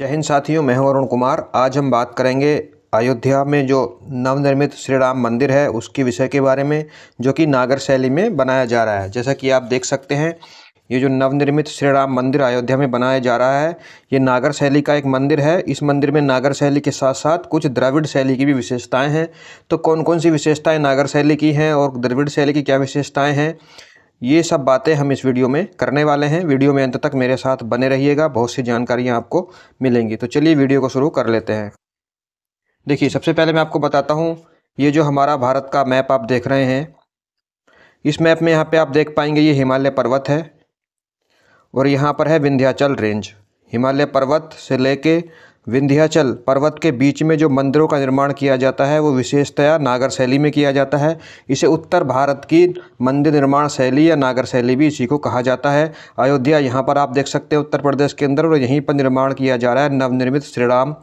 जय हिंद साथियों मैं हूं अरुण कुमार आज हम बात करेंगे अयोध्या में जो नवनिर्मित श्री राम मंदिर है उसके विषय के बारे में जो कि नागर शैली में बनाया जा रहा है जैसा कि आप देख सकते हैं ये जो नवनिर्मित श्री राम मंदिर अयोध्या में बनाया जा रहा है ये नागर शैली का एक मंदिर है इस मंदिर में नागर शैली के साथ साथ कुछ द्रविड़ शैली की भी विशेषताएं हैं तो कौन कौन सी विशेषताएं नागर शैली की हैं और द्रविड़ शैली की क्या विशेषताएं हैं ये सब बातें हम इस वीडियो में करने वाले हैं वीडियो में अंत तक मेरे साथ बने रहिएगा बहुत सी जानकारियाँ आपको मिलेंगी तो चलिए वीडियो को शुरू कर लेते हैं देखिए सबसे पहले मैं आपको बताता हूँ ये जो हमारा भारत का मैप आप देख रहे हैं इस मैप में यहाँ पे आप देख पाएंगे ये हिमालय पर्वत है और यहाँ पर है विंध्याचल रेंज हिमालय पर्वत से लेके विंध्याचल पर्वत के बीच में जो मंदिरों का निर्माण किया जाता है वो विशेषतया नागर शैली में किया जाता है इसे उत्तर भारत की मंदिर निर्माण शैली या नागर शैली भी इसी को कहा जाता है अयोध्या यहाँ पर आप देख सकते हैं उत्तर प्रदेश के अंदर और यहीं पर निर्माण किया जा रहा है नवनिर्मित श्री राम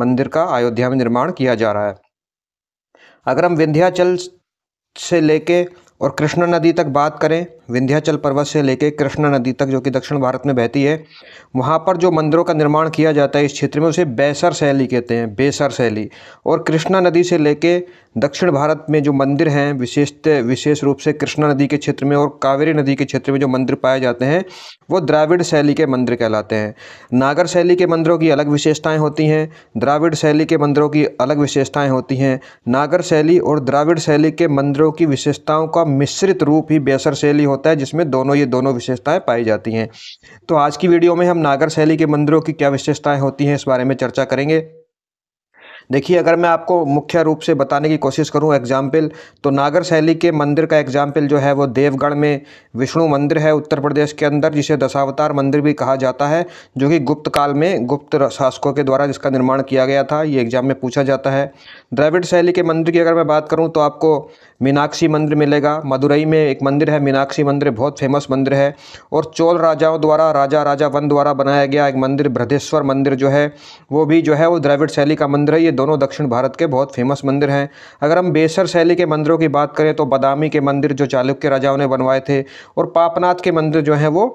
मंदिर का अयोध्या में निर्माण किया जा रहा है अगर हम विंध्याचल से लेके और कृष्णा नदी तक बात करें विंध्याचल पर्वत से लेकर कृष्णा नदी तक जो कि दक्षिण भारत में बहती है वहाँ पर जो मंदिरों का निर्माण किया जाता है इस क्षेत्र में उसे बैसर शैली कहते हैं बेसर शैली और कृष्णा नदी से लेकर दक्षिण भारत में जो मंदिर हैं विशेषतः विशेष रूप से कृष्णा नदी के क्षेत्र में और कावेरी नदी के क्षेत्र में जो मंदिर पाए जाते हैं वो द्राविड़ शैली के मंदिर कहलाते हैं नागर शैली के मंदिरों की अलग विशेषताएँ होती हैं द्राविड़ शैली के मंदिरों की अलग विशेषताएँ होती हैं नागर शैली और द्राविड़ शैली के मंदिरों की विशेषताओं का मिश्रित रूप ही बेसर शैली होता है जिसमें दोनों ये दोनों विशेषताएं पाई जाती हैं तो आज की वीडियो में हम नागर शैली के मंदिरों की क्या विशेषताएं होती हैं इस बारे में चर्चा करेंगे देखिए अगर मैं आपको मुख्य रूप से बताने की कोशिश करूं एग्जाम्पल तो नागर शैली के मंदिर का एग्जाम्पल जो है वो देवगढ़ में विष्णु मंदिर है उत्तर प्रदेश के अंदर जिसे दशावतार मंदिर भी कहा जाता है जो कि गुप्त काल में गुप्त शासकों के द्वारा जिसका निर्माण किया गया था ये एग्जाम में पूछा जाता है द्रविड़ शैली के मंदिर की अगर मैं बात करूँ तो आपको मीनाक्षी मंदिर मिलेगा मदुरई में एक मंदिर है मीनाक्षी मंदिर बहुत फेमस मंदिर है और चोल राजाओं द्वारा राजा राजा वन द्वारा बनाया गया एक मंदिर भ्रदेश्वर मंदिर जो है वो भी जो है वो द्रविड़ शैली का मंदिर है ये दोनों दक्षिण भारत के बहुत फेमस मंदिर हैं अगर हम बेसर शैली के मंदिरों की बात करें तो बदामी के मंदिर जो चालुक्य राजाओं ने बनवाए थे और पापनाथ के मंदिर जो हैं वो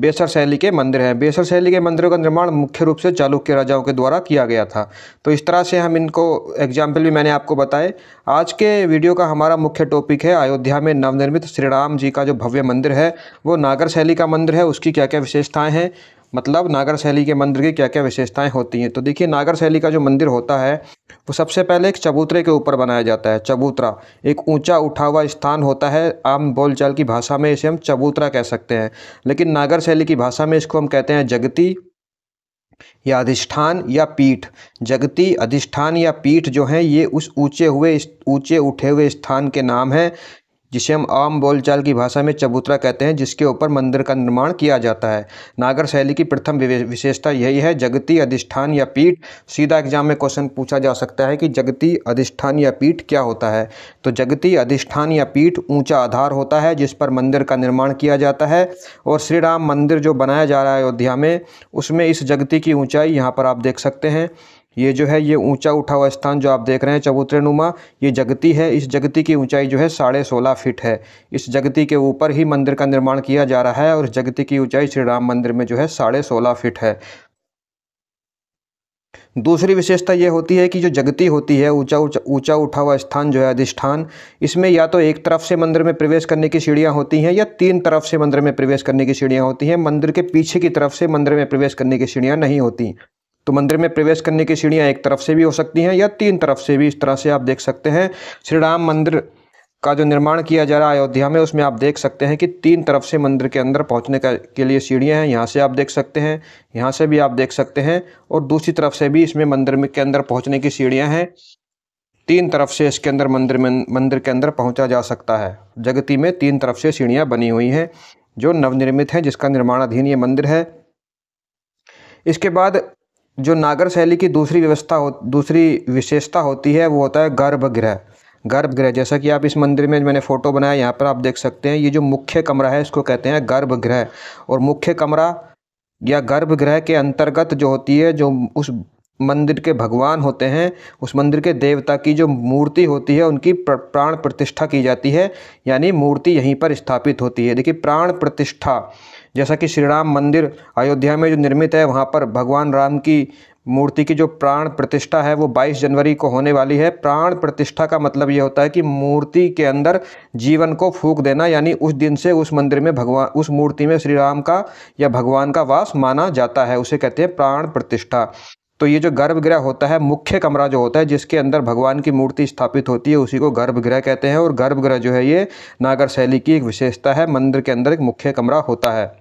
बेसर शैली के मंदिर हैं बेसर शैली के मंदिरों का निर्माण मुख्य रूप से चालुक्य राजाओं के द्वारा किया गया था तो इस तरह से हम इनको एग्जाम्पल भी मैंने आपको बताए आज के वीडियो का हमारा मुख्य टॉपिक है अयोध्या में नवनिर्मित श्री राम जी का जो भव्य मंदिर है वो नागर शैली का मंदिर है उसकी क्या क्या विशेषताएँ हैं मतलब नागर शैली के मंदिर की क्या क्या विशेषताएं होती हैं तो देखिए नागर शैली का जो मंदिर होता है वो सबसे पहले एक चबूतरे के ऊपर बनाया जाता है चबूतरा एक ऊंचा उठा हुआ स्थान होता है आम बोलचाल की भाषा में इसे हम चबूतरा कह सकते हैं लेकिन नागर शैली की भाषा में इसको हम कहते हैं जगती या अधिष्ठान या पीठ जगती अधिष्ठान या पीठ जो हैं ये उस ऊंचे हुए ऊंचे उठे हुए स्थान के नाम हैं जिसे हम आम बोलचाल की भाषा में चबूतरा कहते हैं जिसके ऊपर मंदिर का निर्माण किया जाता है नागर शैली की प्रथम विशेषता यही है जगती अधिष्ठान या पीठ सीधा एग्जाम में क्वेश्चन पूछा जा सकता है कि जगती अधिष्ठान या पीठ क्या होता है तो जगती अधिष्ठान या पीठ ऊंचा आधार होता है जिस पर मंदिर का निर्माण किया जाता है और श्री राम मंदिर जो बनाया जा रहा है अयोध्या में उसमें इस जगती की ऊंचाई यहाँ पर आप देख सकते हैं ये जो है ये ऊंचा उठा हुआ स्थान जो आप देख रहे हैं चबूतरे नुमा ये जगती है इस जगती की ऊंचाई जो है साढ़े सोलह फिट है इस जगती के ऊपर ही मंदिर का निर्माण किया जा रहा है और इस जगती की ऊंचाई श्री राम मंदिर में जो है साढ़े सोलह फिट है दूसरी विशेषता ये होती है कि जो जगती होती है ऊंचा ऊंचा ऊंचा उठा हुआ स्थान जो है अधिष्ठान इसमें या तो एक तरफ से मंदिर में प्रवेश करने की सीढ़ियाँ होती हैं या तीन तरफ से मंदिर में प्रवेश करने की सीढ़ियाँ होती हैं मंदिर के पीछे की तरफ से मंदिर में प्रवेश करने की सीढ़ियाँ नहीं होती तो मंदिर में प्रवेश करने की सीढ़ियाँ एक तरफ से भी हो सकती हैं या तीन तरफ से भी इस तरह से आप देख सकते हैं श्री राम मंदिर का जो निर्माण किया जा रहा है अयोध्या में उसमें आप देख सकते हैं कि तीन तरफ से मंदिर के अंदर पहुंचने का के लिए सीढ़ियां हैं यहाँ से आप देख सकते हैं यहाँ से भी आप देख सकते हैं और दूसरी तरफ से भी इसमें मंदिर में के अंदर पहुंचने की सीढ़ियां हैं तीन तरफ से इसके अंदर मंदिर में मंदिर के अंदर पहुँचा जा सकता है जगती में तीन तरफ से सीढ़ियाँ बनी हुई हैं जो नवनिर्मित हैं जिसका निर्माणाधीन ये मंदिर है इसके बाद जो नागर शैली की दूसरी व्यवस्था हो दूसरी विशेषता होती है वो होता है गर्भगृह गर्भगृह जैसा कि आप इस मंदिर में मैंने फ़ोटो बनाया यहाँ पर आप देख सकते हैं ये जो मुख्य कमरा है इसको कहते हैं गर्भगृह और मुख्य कमरा या गर्भगृह के अंतर्गत जो होती है जो उस मंदिर के भगवान होते हैं उस मंदिर के देवता की जो मूर्ति होती है उनकी प्राण प्रतिष्ठा की जाती है यानी मूर्ति यहीं पर स्थापित होती है देखिए प्राण प्रतिष्ठा जैसा कि श्री राम मंदिर अयोध्या में जो निर्मित है वहाँ पर भगवान राम की मूर्ति की जो प्राण प्रतिष्ठा है वो 22 जनवरी को होने वाली है प्राण प्रतिष्ठा का मतलब ये होता है कि मूर्ति के अंदर जीवन को फूक देना यानी उस दिन से उस मंदिर में भगवान उस मूर्ति में श्री राम का या भगवान का वास माना जाता है उसे कहते हैं प्राण प्रतिष्ठा तो ये जो गर्भगृह होता है मुख्य कमरा जो होता है जिसके अंदर भगवान की मूर्ति स्थापित होती है उसी को गर्भगृह कहते हैं और गर्भगृह जो है ये नागर शैली की एक विशेषता है मंदिर के अंदर एक मुख्य कमरा होता है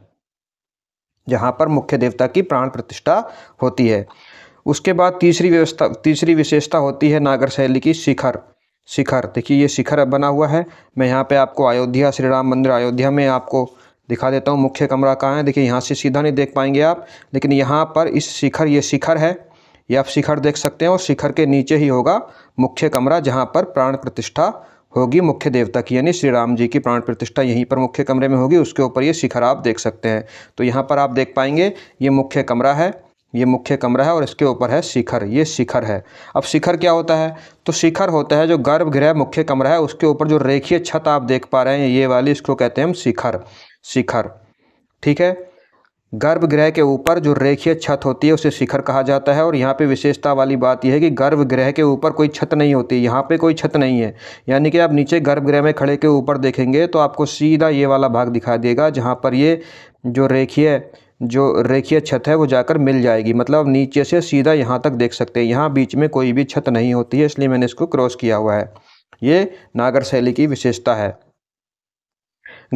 जहाँ पर मुख्य देवता की प्राण प्रतिष्ठा होती है उसके बाद तीसरी व्यवस्था तीसरी विशेषता होती है नागर शैली की शिखर शिखर देखिए ये शिखर अब बना हुआ है मैं यहाँ पे आपको अयोध्या श्री राम मंदिर अयोध्या में आपको दिखा देता हूँ मुख्य कमरा कहाँ है देखिए यहाँ से सीधा नहीं देख पाएंगे आप लेकिन यहाँ पर इस शिखर ये शिखर है ये आप शिखर देख सकते हैं और शिखर के नीचे ही होगा मुख्य कमरा जहाँ पर प्राण प्रतिष्ठा होगी मुख्य देवता की यानी श्री राम जी की प्राण प्रतिष्ठा यहीं पर मुख्य कमरे में होगी उसके ऊपर ये शिखर आप देख सकते हैं तो यहाँ पर आप देख पाएंगे ये मुख्य कमरा है ये मुख्य कमरा है और इसके ऊपर है शिखर ये शिखर है अब शिखर क्या होता है तो शिखर होता है जो गर्भगृह मुख्य कमरा है उसके ऊपर जो रेखीय छत आप देख पा रहे हैं ये वाली इसको कहते हैं हम शिखर शिखर ठीक है गर्भगृह के ऊपर जो रेखीय छत होती है उसे शिखर कहा जाता है और यहाँ पे विशेषता वाली बात यह है कि गर्भगृह के ऊपर कोई छत नहीं होती यहाँ पे कोई छत नहीं है यानी कि आप नीचे गर्भगृह में खड़े के ऊपर देखेंगे तो आपको सीधा ये वाला भाग दिखा देगा जहाँ पर ये जो रेखीय जो रेखीय छत है वो जाकर मिल जाएगी मतलब नीचे से सीधा यहाँ तक देख सकते हैं यहाँ बीच में कोई भी छत नहीं होती है इसलिए मैंने इसको क्रॉस किया हुआ है ये नागर शैली की विशेषता है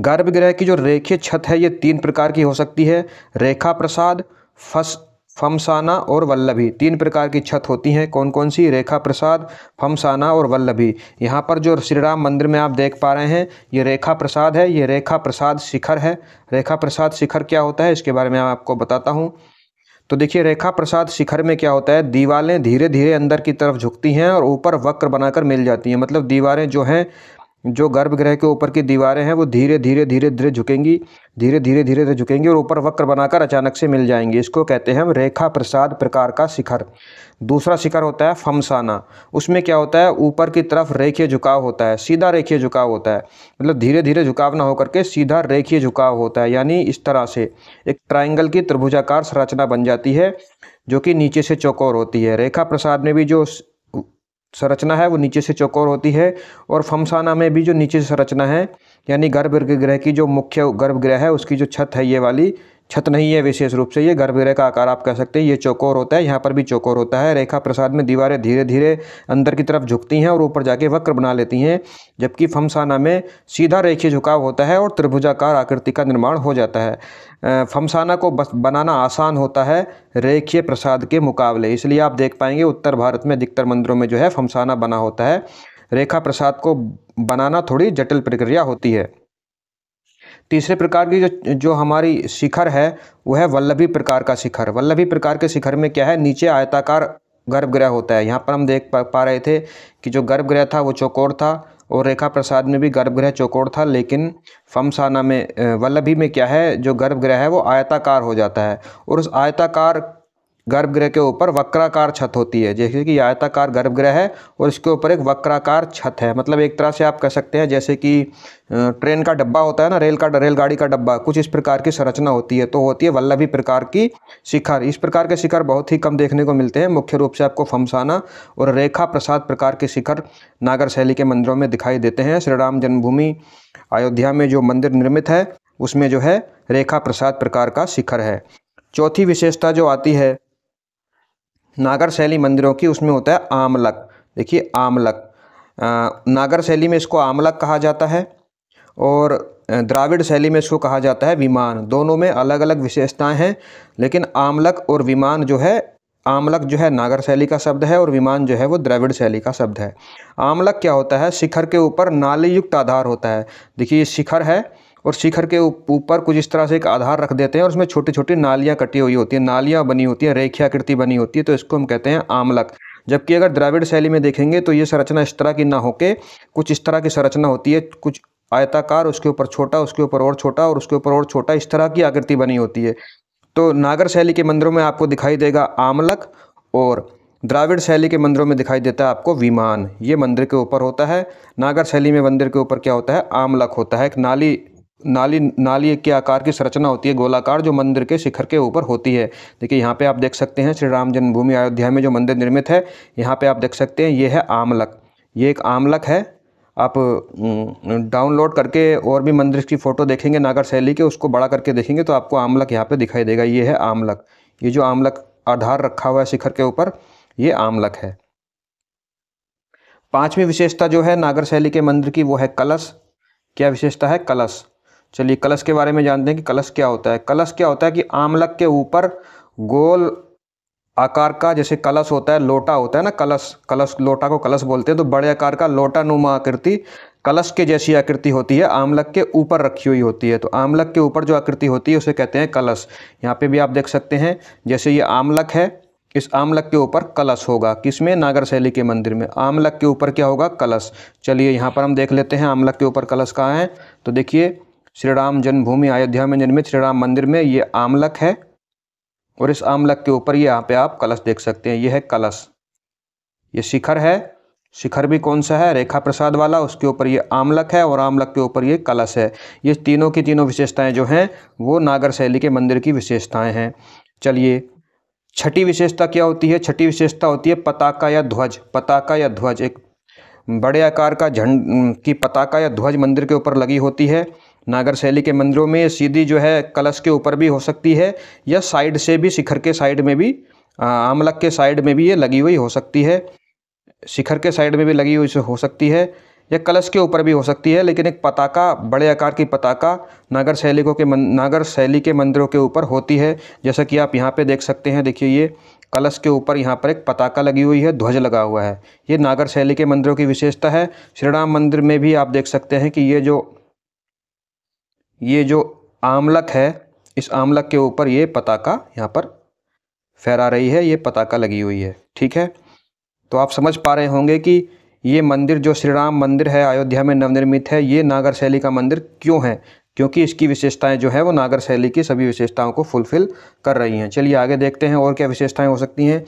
गर्भगृह की जो रेखीय छत है ये तीन प्रकार की हो सकती है रेखा प्रसाद फस फमसाना और वल्लभी तीन प्रकार की छत होती हैं कौन कौन सी रेखा प्रसाद फमसाना और वल्लभी यहाँ पर जो श्री राम मंदिर में आप देख पा रहे हैं ये रेखा प्रसाद है ये रेखा प्रसाद शिखर है रेखा प्रसाद शिखर क्या होता है इसके बारे में आपको बताता हूँ तो देखिए रेखा प्रसाद शिखर में क्या होता है दीवारें धीरे धीरे अंदर की तरफ झुकती हैं और ऊपर वक्र बनाकर मिल जाती हैं मतलब दीवारें जो हैं जो गर्भगृह के ऊपर की दीवारें हैं वो धीरे धीरे धीरे धीरे झुकेंगी धीरे धीरे धीरे धीरे झुकेंगी और ऊपर वक्र बनाकर अचानक से मिल जाएंगी इसको कहते हैं हम रेखा प्रसाद प्रकार का शिखर दूसरा शिखर होता है फमसाना उसमें क्या होता है ऊपर की तरफ रेखीय झुकाव होता है सीधा रेखीय झुकाव होता है मतलब धीरे धीरे झुकाव ना होकर के सीधा रेखीय झुकाव होता है यानी इस तरह से एक ट्राइंगल की त्रिभुजाकार संरचना बन जाती है जो कि नीचे से चौकोर होती है रेखा प्रसाद में भी जो संरचना है वो नीचे से चौकोर होती है और फमसाना में भी जो नीचे से संरचना है यानी गर्भगृह की जो मुख्य गर्भगृह है उसकी जो छत है ये वाली छत नहीं है विशेष रूप से ये गर्भगृह का आकार आप कह सकते हैं ये चौकोर होता है यहाँ पर भी चौकोर होता है रेखा प्रसाद में दीवारें धीरे धीरे अंदर की तरफ झुकती हैं और ऊपर जाके वक्र बना लेती हैं जबकि फमसाना में सीधा रेखीय झुकाव होता है और त्रिभुजाकार आकृति का निर्माण हो जाता है फमसाना को बस बनाना आसान होता है रेखीय प्रसाद के मुकाबले इसलिए आप देख पाएंगे उत्तर भारत में अधिकतर मंदिरों में जो है फमसाना बना होता है रेखा प्रसाद को बनाना थोड़ी जटिल प्रक्रिया होती है तीसरे प्रकार की जो जो हमारी शिखर है वह है वल्लभी प्रकार का शिखर वल्लभी प्रकार के शिखर में क्या है नीचे आयताकार गर्भगृह होता है यहाँ पर हम देख पा रहे थे कि जो गर्भगृह था वो चौकोर था और रेखा प्रसाद में भी गर्भगृह चौकोर था लेकिन फमसाना में वल्लभी में क्या है जो गर्भगृह है वो आयताकार हो जाता है और उस आयताकार गर्भगृह के ऊपर वक्राकार छत होती है जैसे कि आयताकार गर्भगृह है और इसके ऊपर एक वक्राकार छत है मतलब एक तरह से आप कह सकते हैं जैसे कि ट्रेन का डब्बा होता है ना रेल का रेलगाड़ी का डब्बा कुछ इस प्रकार की संरचना होती है तो होती है वल्लभी प्रकार की शिखर इस प्रकार के शिखर बहुत ही कम देखने को मिलते हैं मुख्य रूप से आपको फमसाना और रेखा प्रसाद प्रकार के शिखर नागर शैली के मंदिरों में दिखाई देते हैं श्री राम जन्मभूमि अयोध्या में जो मंदिर निर्मित है उसमें जो है रेखा प्रसाद प्रकार का शिखर है चौथी विशेषता जो आती है नागर शैली मंदिरों की उसमें होता है आमलक देखिए आमलक नागर शैली में इसको आमलक कहा जाता है और द्राविड़ शैली में इसको कहा जाता है विमान दोनों में अलग अलग विशेषताएं हैं लेकिन आमलक और विमान जो है आमलक जो है नागर शैली का शब्द है और विमान जो है वो द्रविड़ शैली का शब्द है आमलक क्या होता है शिखर के ऊपर नालीयुक्त आधार होता है देखिए शिखर है और शिखर के ऊपर कुछ इस तरह से एक आधार रख देते हैं और उसमें छोटी छोटी नालियाँ कटी हुई होती हैं नालियाँ बनी होती हैं रेखियाकृति बनी होती है तो इसको हम कहते हैं आमलक जबकि अगर द्राविड़ शैली में देखेंगे तो ये संरचना इस तरह की ना होके कुछ इस तरह की संरचना होती है कुछ आयताकार उसके ऊपर छोटा उसके ऊपर और छोटा और उसके ऊपर और छोटा इस तरह की आकृति बनी होती है तो नागर शैली के मंदिरों में आपको दिखाई देगा आमलक और द्राविड़ शैली के मंदिरों में दिखाई देता है आपको विमान ये मंदिर के ऊपर होता है नागर शैली में मंदिर के ऊपर क्या होता है आमलक होता है एक नाली नाली नाली के आकार की संरचना होती है गोलाकार जो मंदिर के शिखर के ऊपर होती है देखिए यहाँ पे आप देख सकते हैं श्री राम जन्मभूमि अयोध्या में जो मंदिर निर्मित है यहाँ पे आप देख सकते हैं ये है आमलक ये एक आमलक है आप डाउनलोड करके और भी मंदिर की फ़ोटो देखेंगे नागर शैली के उसको बड़ा करके देखेंगे तो आपको आमलक यहाँ पे दिखाई देगा ये है आमलक ये जो आमलक आधार रखा हुआ है शिखर के ऊपर ये आमलक है पाँचवीं विशेषता जो है नागर शैली के मंदिर की वो है कलश क्या विशेषता है कलश चलिए कलश के बारे में जानते हैं कि कलश क्या होता है कलश क्या होता है कि आमलक के ऊपर गोल आकार का जैसे कलश होता है लोटा होता है ना कलश कलश लोटा को कलश बोलते हैं तो बड़े आकार का लोटा नुमा आकृति कलश के जैसी आकृति होती है आमलक के ऊपर रखी हुई होती है तो आमलक के ऊपर जो आकृति होती है उसे कहते हैं कलश यहाँ पे भी आप देख सकते हैं जैसे ये आमलक है इस आमलक के ऊपर कलश होगा किसमें नागर शैली के मंदिर में आमलक के ऊपर क्या होगा कलश चलिए यहाँ पर हम देख लेते हैं आमलक के ऊपर कलश कहाँ है तो देखिए श्री राम जन्मभूमि अयोध्या में निर्मित श्री राम मंदिर में ये आमलक है और इस आमलक के ऊपर ये यहाँ पे आप कलश देख सकते हैं ये है कलश ये शिखर है शिखर भी कौन सा है रेखा प्रसाद वाला उसके ऊपर ये आमलक है और आमलक के ऊपर ये कलश है ये तीनों की तीनों विशेषताएं जो हैं वो नागर शैली के मंदिर की विशेषताएं हैं चलिए छठी विशेषता क्या होती है छठी विशेषता होती है पताका या ध्वज पताका या ध्वज एक बड़े आकार का झंड की पताका या ध्वज मंदिर के ऊपर लगी होती है नागर शैली के मंदिरों में सीधी जो है कलश के ऊपर भी हो सकती है या साइड से भी शिखर के साइड में भी आमलक के साइड में भी ये लगी हुई हो सकती है शिखर के साइड में भी लगी हुई हो सकती है या कलश के ऊपर भी हो सकती है लेकिन एक पताका बड़े आकार की पताका नागर शैलिकों के मन, नागर शैली के मंदिरों के ऊपर होती है जैसा कि आप यहाँ पे देख सकते हैं देखिए ये कलश के ऊपर यहाँ पर एक पताका लगी हुई है ध्वज लगा हुआ है ये नागर शैली के मंदिरों की विशेषता है श्रीराम मंदिर में भी आप देख सकते हैं कि ये जो ये जो आमलक है इस आमलक के ऊपर ये पताका यहाँ पर फहरा रही है ये पताका लगी हुई है ठीक है तो आप समझ पा रहे होंगे कि ये मंदिर जो श्री राम मंदिर है अयोध्या में नवनिर्मित है ये नागर शैली का मंदिर क्यों है क्योंकि इसकी विशेषताएं जो है वो नागर शैली की सभी विशेषताओं को फुलफिल कर रही हैं चलिए आगे देखते हैं और क्या विशेषताएं हो सकती हैं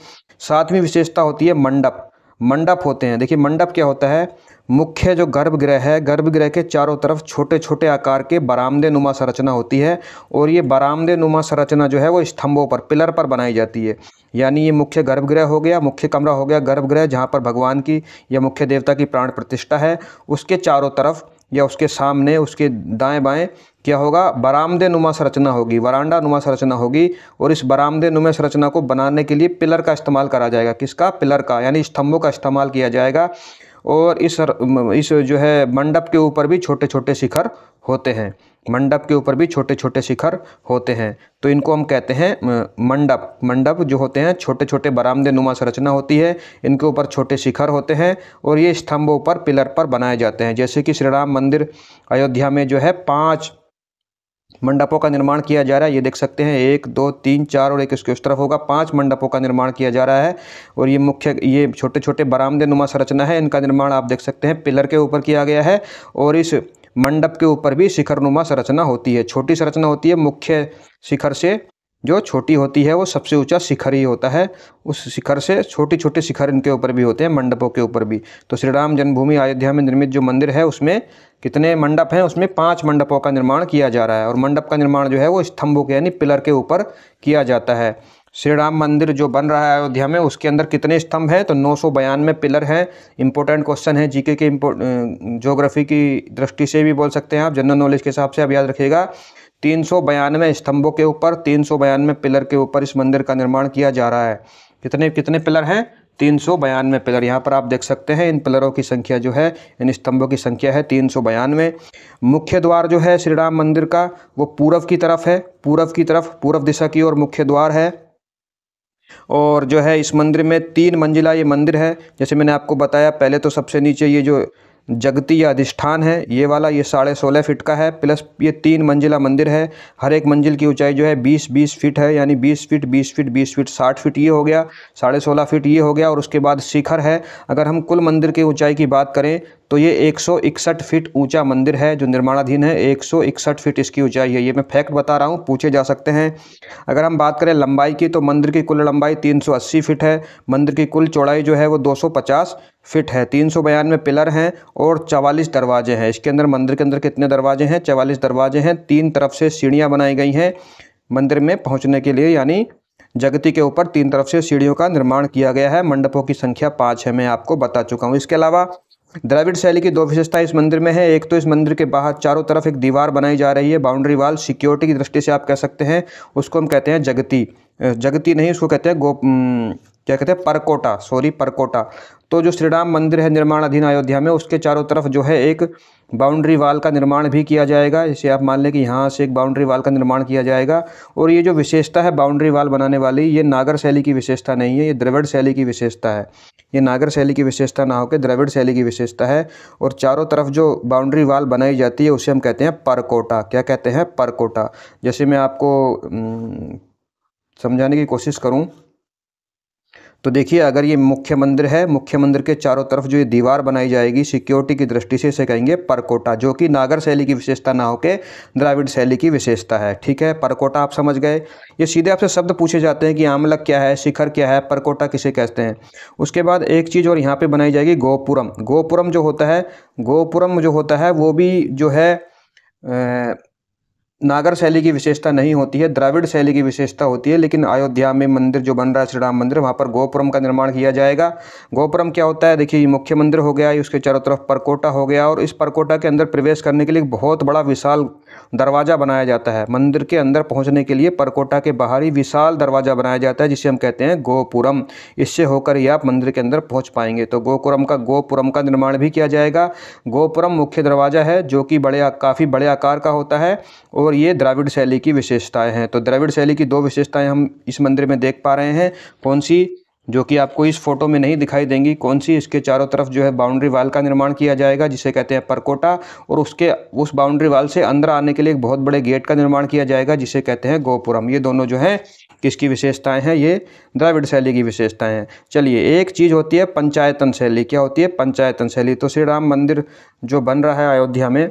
सातवीं विशेषता होती है मंडप मंडप होते हैं देखिए मंडप क्या होता है मुख्य जो गर्भगृह है गर्भगृह के चारों तरफ छोटे छोटे आकार के बरामदे नुमा संरचना होती है और ये बरामदे नुमा संरचना जो है वो स्तंभों पर पिलर पर बनाई जाती है यानी ये मुख्य गर्भगृह हो गया मुख्य कमरा हो गया गर्भगृह जहाँ पर भगवान की या मुख्य देवता की प्राण प्रतिष्ठा है उसके चारों तरफ या उसके सामने उसके दाएं बाएं क्या होगा बरामदे नुमा संरचना होगी वरांडा नुमा संरचना होगी और इस बरामदे नुमा संरचना को बनाने के लिए पिलर का इस्तेमाल करा जाएगा किसका पिलर का यानी स्तंभों का इस्तेमाल किया जाएगा और इस इस जो है मंडप के ऊपर भी छोटे छोटे शिखर होते हैं मंडप के ऊपर भी छोटे छोटे शिखर होते हैं तो इनको हम कहते हैं मंडप मंडप जो होते हैं छोटे छोटे बरामदे नुमा संरचना होती है इनके ऊपर छोटे शिखर होते हैं और ये स्तंभों पर पिलर पर बनाए जाते हैं जैसे कि श्री राम मंदिर अयोध्या में जो है पाँच मंडपों का निर्माण किया जा रहा है ये देख सकते हैं एक दो तीन चार और एक इसके उस तरफ होगा पांच मंडपों का निर्माण किया जा रहा है और ये मुख्य ये छोटे छोटे बरामदे नुमा संरचना है इनका निर्माण आप देख सकते हैं पिलर के ऊपर किया गया है और इस मंडप के ऊपर भी शिखर नुमा संरचना होती है छोटी संरचना होती है मुख्य शिखर से जो छोटी होती है वो सबसे ऊंचा शिखर ही होता है उस शिखर से छोटे छोटे शिखर इनके ऊपर भी होते हैं मंडपों के ऊपर भी तो श्री राम जन्मभूमि अयोध्या में निर्मित जो मंदिर है उसमें कितने मंडप हैं उसमें पांच मंडपों का निर्माण किया जा रहा है और मंडप का निर्माण जो है वो स्तंभों के यानी पिलर के ऊपर किया जाता है श्री राम मंदिर जो बन रहा है अयोध्या में उसके अंदर कितने स्तंभ हैं तो नौ सौ बयानवे पिलर हैं इंपॉर्टेंट क्वेश्चन है जीके के जोग्राफी की दृष्टि से भी बोल सकते हैं आप जनरल नॉलेज के हिसाब से आप याद रखिएगा तीन सौ बयानवे स्तंभों के ऊपर तीन सौ बयानवे पिलर के ऊपर इस मंदिर का निर्माण किया जा रहा है कितने कितने पिलर हैं तीन सौ बयानवे पिलर यहाँ पर आप देख सकते हैं इन पिलरों की संख्या जो है इन स्तंभों की संख्या है तीन सौ बयानवे मुख्य द्वार जो है श्री राम मंदिर का वो पूरब की तरफ है पूरब की तरफ पूरब दिशा की ओर मुख्य द्वार है और जो है इस मंदिर में तीन मंजिला ये मंदिर है जैसे मैंने आपको बताया पहले तो सबसे नीचे ये जो जगती या अधिष्ठान है ये वाला ये साढ़े सोलह फिट का है प्लस ये तीन मंजिला मंदिर है हर एक मंजिल की ऊंचाई जो है बीस बीस फीट है यानी बीस फीट बीस फीट बीस फीट साठ फीट ये हो गया साढ़े सोलह फीट ये हो गया और उसके बाद शिखर है अगर हम कुल मंदिर की ऊंचाई की बात करें तो ये एक फीट ऊंचा मंदिर है जो निर्माणाधीन है एक फीट इसकी ऊंचाई है ये मैं फैक्ट बता रहा हूँ पूछे जा सकते हैं अगर हम बात करें लंबाई की तो मंदिर की कुल लंबाई 380 फीट है मंदिर की कुल चौड़ाई जो है वो 250 फिट है तीन सौ बयानवे पिलर हैं और चवालीस दरवाजे हैं इसके अंदर मंदिर के अंदर कितने दरवाजे हैं चवालीस दरवाजे हैं तीन तरफ से सीढ़ियाँ बनाई गई हैं मंदिर में पहुँचने के लिए यानी जगती के ऊपर तीन तरफ से सीढ़ियों का निर्माण किया गया है मंडपों की संख्या पाँच है मैं आपको बता चुका हूँ इसके अलावा द्राविड शैली की दो विशेषता इस मंदिर में है एक तो इस मंदिर के बाहर चारों तरफ एक दीवार बनाई जा रही है बाउंड्री वाल सिक्योरिटी की दृष्टि से आप कह सकते हैं उसको हम कहते हैं जगती जगती नहीं उसको कहते हैं गोप क्या कहते हैं परकोटा सॉरी परकोटा तो जो श्री राम मंदिर है निर्माण अधीन अयोध्या में उसके चारों तरफ जो है एक बाउंड्री वाल का निर्माण भी किया जाएगा इसे आप मान लें कि यहाँ से एक बाउंड्री वाल का निर्माण किया जाएगा और ये जो विशेषता है बाउंड्री वाल बनाने वाली ये नागर शैली की विशेषता नहीं है ये द्रविड़ शैली की विशेषता है ये नागर शैली की विशेषता ना होकर द्रविड़ शैली की विशेषता है और चारों तरफ जो बाउंड्री वाल बनाई जाती है उसे हम कहते हैं परकोटा क्या कहते हैं परकोटा जैसे मैं आपको समझाने की कोशिश करूँ तो देखिए अगर ये मुख्य मंदिर है मुख्य मंदिर के चारों तरफ जो ये दीवार बनाई जाएगी सिक्योरिटी की दृष्टि से इसे कहेंगे परकोटा जो कि नागर शैली की विशेषता ना होकर द्राविड शैली की विशेषता है ठीक है परकोटा आप समझ गए ये सीधे आपसे शब्द पूछे जाते हैं कि आमलक क्या है शिखर क्या है परकोटा किसे कहते हैं उसके बाद एक चीज़ और यहाँ पर बनाई जाएगी गोपुरम गोपुरम जो होता है गोपुरम जो होता है वो भी जो है नागर शैली की विशेषता नहीं होती है द्राविड़ शैली की विशेषता होती है लेकिन अयोध्या में मंदिर जो बन रहा है श्री राम मंदिर वहाँ पर गोपुरम का निर्माण किया जाएगा गोपुरम क्या होता है देखिए मुख्य मंदिर हो गया उसके चारों तरफ परकोटा हो गया और इस परकोटा के अंदर प्रवेश करने के लिए बहुत बड़ा विशाल दरवाज़ा बनाया जाता है मंदिर के अंदर पहुँचने के लिए परकोटा के बाहर ही विशाल दरवाज़ा बनाया जाता है जिसे हम कहते हैं गोपुरम इससे होकर ही आप मंदिर के अंदर पहुँच पाएंगे तो गोपुरम का गोपुरम का निर्माण भी किया जाएगा गोपुरम मुख्य दरवाज़ा है जो कि बड़े काफ़ी बड़े आकार का होता है और और ये द्राविड़ शैली की विशेषताएं हैं तो द्राविड़ शैली की दो विशेषताएं हम इस मंदिर में देख पा रहे हैं कौन सी जो कि आपको इस फोटो में नहीं दिखाई देंगी कौन सी इसके चारों तरफ जो है बाउंड्री वाल का निर्माण किया जाएगा जिसे कहते हैं परकोटा और उसके उस बाउंड्री वाल से अंदर आने के लिए एक बहुत बड़े गेट का निर्माण किया जाएगा जिसे कहते हैं गोपुरम ये दोनों जो है किसकी विशेषताएं हैं ये द्राविड़ शैली की विशेषताएं हैं चलिए एक चीज़ होती है पंचायतन शैली क्या होती है पंचायतन शैली तो श्री राम मंदिर जो बन रहा है अयोध्या में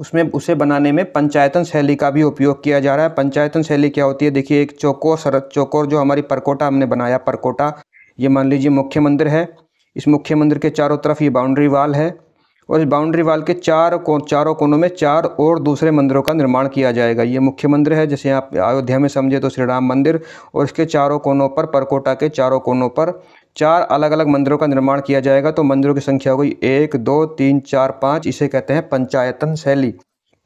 उसमें उसे बनाने में पंचायतन शैली का भी उपयोग किया जा रहा है पंचायतन शैली क्या होती है देखिए एक चौकोर सरद चौकोर जो हमारी परकोटा हमने बनाया परकोटा ये मान लीजिए मुख्य मंदिर है इस मुख्य मंदिर के चारों तरफ ये बाउंड्री वाल है और इस बाउंड्री वाल के चार को चारों कोनों में चार और दूसरे मंदिरों का निर्माण किया जाएगा ये मुख्य मंदिर है जैसे आप अयोध्या में समझे तो श्री राम मंदिर और इसके चारों कोनों पर परकोटा के चारों कोनों पर चार अलग अलग मंदिरों का निर्माण किया जाएगा तो मंदिरों की संख्या हो गई एक दो तीन चार पाँच इसे कहते हैं पंचायतन शैली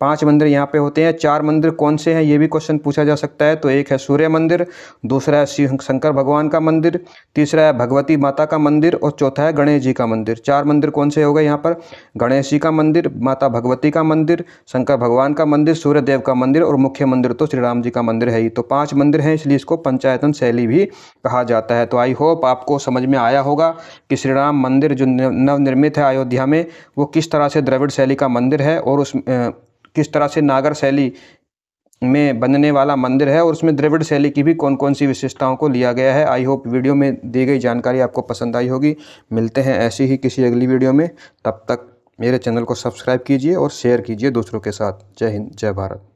पांच मंदिर यहाँ पे होते हैं चार मंदिर कौन से हैं ये भी क्वेश्चन पूछा जा सकता है तो एक है सूर्य मंदिर दूसरा है शिव शंकर भगवान का मंदिर तीसरा है भगवती माता का मंदिर और चौथा है गणेश जी का मंदिर चार मंदिर कौन से हो गए यहाँ पर गणेश जी का मंदिर माता भगवती का मंदिर शंकर भगवान का मंदिर सूर्य देव का मंदिर और मुख्य मंदिर तो श्री राम जी का मंदिर है ही तो पाँच मंदिर हैं इसलिए इसको पंचायतन शैली भी कहा जाता है तो आई होप आपको समझ में आया होगा कि श्री राम मंदिर जो नवनिर्मित है अयोध्या में वो किस तरह से द्रविड़ शैली का मंदिर है और उस किस तरह से नागर शैली में बनने वाला मंदिर है और उसमें द्रविड़ शैली की भी कौन कौन सी विशेषताओं को लिया गया है आई होप वीडियो में दी गई जानकारी आपको पसंद आई होगी मिलते हैं ऐसी ही किसी अगली वीडियो में तब तक मेरे चैनल को सब्सक्राइब कीजिए और शेयर कीजिए दूसरों के साथ जय हिंद जय भारत